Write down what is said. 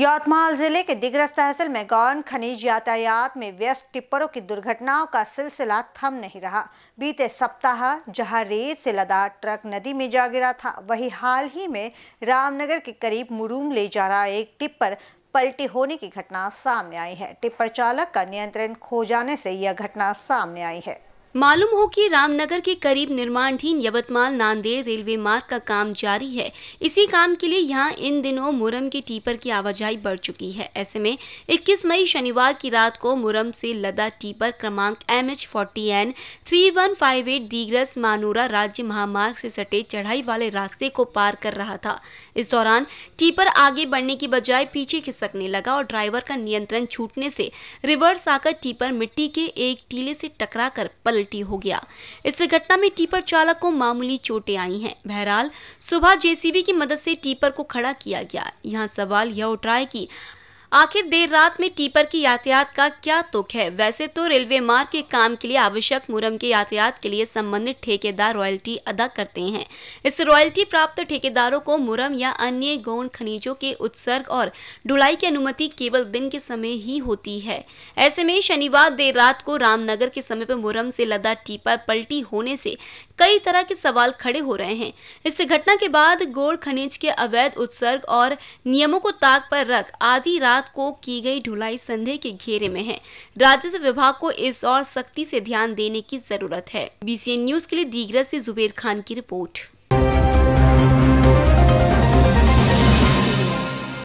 यवतमाल जिले के दिग्रस तहसील में गौन खनिज यातायात में व्यस्त टिप्परों की दुर्घटनाओं का सिलसिला थम नहीं रहा बीते सप्ताह जहां रेत से लदा ट्रक नदी में जा गिरा था वही हाल ही में रामनगर के करीब मुरूम ले जा रहा एक टिप्पर पलटी होने की घटना सामने आई है टिप्पर चालक का नियंत्रण खो जाने से यह घटना सामने आई है मालूम हो कि रामनगर के करीब निर्माणधीन यवतमाल नांदेड़ रेलवे मार्ग का काम जारी है इसी काम के लिए यहां इन दिनों मुरम के टीपर की आवाजाही बढ़ चुकी है ऐसे में 21 मई शनिवार की रात को मुरम से लदा टीपर क्रमांक M H forty N three one five eight Digras Manora राज्य महामार्ग से सटे चढ़ाई वाले रास्ते को पार कर रहा था इस दौरान टीपर आगे बढ़ने की बजाय पीछे खिसकने लगा और ड्राइवर का नियंत्रण छूटने से रिवर्स आकर टीपर मिट्टी के एक टीले से टकरा कर पलटी हो गया इस घटना में टीपर चालक को मामूली चोटें आई हैं बहरहाल सुबह जेसीबी की मदद से टीपर को खड़ा किया गया यहाँ सवाल यह उठ रहा है की आखिर देर रात में टीपर की यातायात का क्या तुक है वैसे तो रेलवे मार्ग के काम के लिए आवश्यक मुरम के यातायात के लिए संबंधित ठेकेदार रॉयल्टी अदा करते हैं इस रॉयल्टी प्राप्त ठेकेदारों को मुरम या अन्य गौण खनिजों के उत्सर्ग और ढुलाई की अनुमति केवल दिन के समय ही होती है ऐसे में शनिवार देर रात को रामनगर के समय पर मुरम से लदा टीपर पलटी होने से कई तरह के सवाल खड़े हो रहे हैं इस घटना के बाद गोड़ खनिज के अवैध उत्सर्ग और नियमों को ताक पर रख आधी रात हालात को की गई ढुलाई संदेह के घेरे में है राजस्व विभाग को इस और सख्ती से ध्यान देने की जरूरत है बीसीएन न्यूज के लिए दीगरा से जुबेर खान की रिपोर्ट